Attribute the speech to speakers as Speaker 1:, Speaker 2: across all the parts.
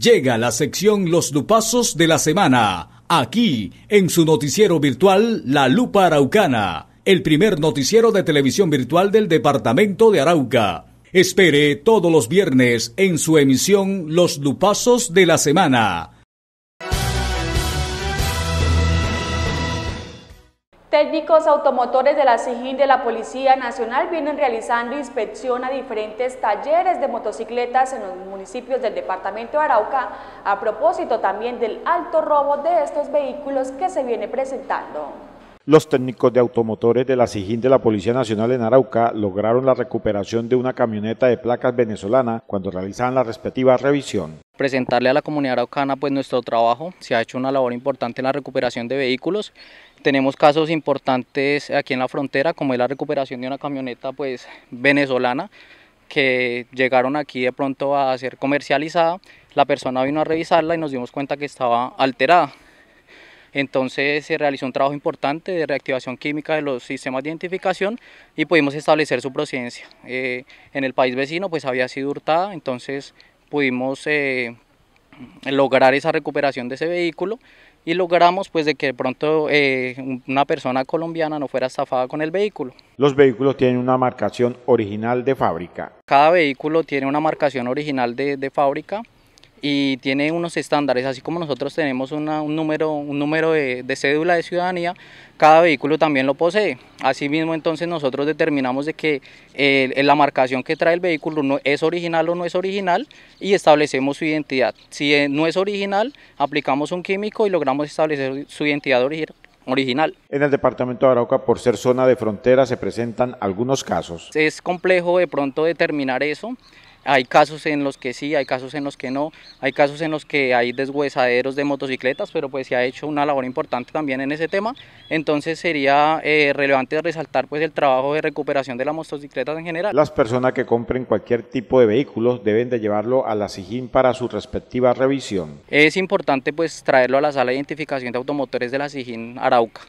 Speaker 1: Llega la sección Los Dupazos de la Semana, aquí, en su noticiero virtual La Lupa Araucana, el primer noticiero de televisión virtual del departamento de Arauca. Espere todos los viernes en su emisión Los Lupazos de la Semana
Speaker 2: Técnicos automotores de la SIGIN de la Policía Nacional vienen realizando inspección a diferentes talleres de motocicletas en los municipios del departamento de Arauca, a propósito también del alto robo de estos vehículos que se viene presentando. Los técnicos de automotores de la SIGIN de la Policía Nacional en Arauca lograron la recuperación de una camioneta de placas venezolana cuando realizaban la respectiva revisión
Speaker 1: presentarle a la comunidad araucana pues nuestro trabajo. Se ha hecho una labor importante en la recuperación de vehículos tenemos casos importantes aquí en la frontera, como es la recuperación de una camioneta pues, venezolana que llegaron aquí de pronto a ser comercializada. La persona vino a revisarla y nos dimos cuenta que estaba alterada. Entonces se realizó un trabajo importante de reactivación química de los sistemas de identificación y pudimos establecer su procedencia. Eh, en el país vecino pues había sido hurtada, entonces pudimos eh, lograr esa recuperación de ese vehículo y logramos pues de que pronto eh, una persona colombiana no fuera estafada con el vehículo.
Speaker 2: Los vehículos tienen una marcación original de fábrica.
Speaker 1: Cada vehículo tiene una marcación original de fábrica y tiene unos estándares, así como nosotros tenemos un número, un número de, cédula de ciudadanía, cada vehículo también lo posee. Asimismo, entonces nosotros determinamos de que eh, la marcación que trae el vehículo no es original o no es original y establecemos su identidad. Si eh, no es original, aplicamos un químico y logramos establecer su identidad original.
Speaker 2: En el departamento de Arauca, por ser zona de frontera, se presentan algunos casos.
Speaker 1: Es complejo de pronto determinar eso. Hay casos en los que sí, hay casos en los que no, hay casos en los que hay deshuesaderos de motocicletas, pero pues se ha hecho una labor importante también en ese tema. Entonces sería eh, relevante resaltar pues el trabajo de recuperación de las motocicletas en general.
Speaker 2: Las personas que compren cualquier tipo de vehículo deben de llevarlo a la SIGIN para su respectiva revisión.
Speaker 1: Es importante pues traerlo a la sala de identificación de automotores de la SIGIN Arauca.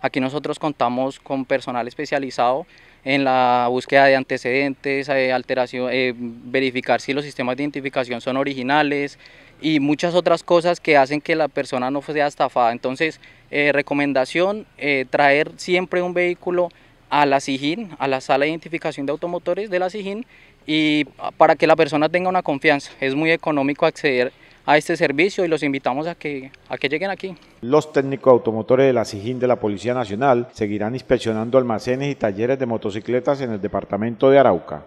Speaker 1: Aquí nosotros contamos con personal especializado en la búsqueda de antecedentes, eh, eh, verificar si los sistemas de identificación son originales y muchas otras cosas que hacen que la persona no sea estafada. Entonces, eh, recomendación, traer siempre un vehículo a la SIGIN, a la sala de identificación de automotores de la SIGIN y ah, para que la persona tenga una confianza. Es muy económico acceder a este servicio y los invitamos a que, a que lleguen aquí.
Speaker 2: Los técnicos automotores de la SIGIN de la Policía Nacional seguirán inspeccionando almacenes y talleres de motocicletas en el departamento de Arauca.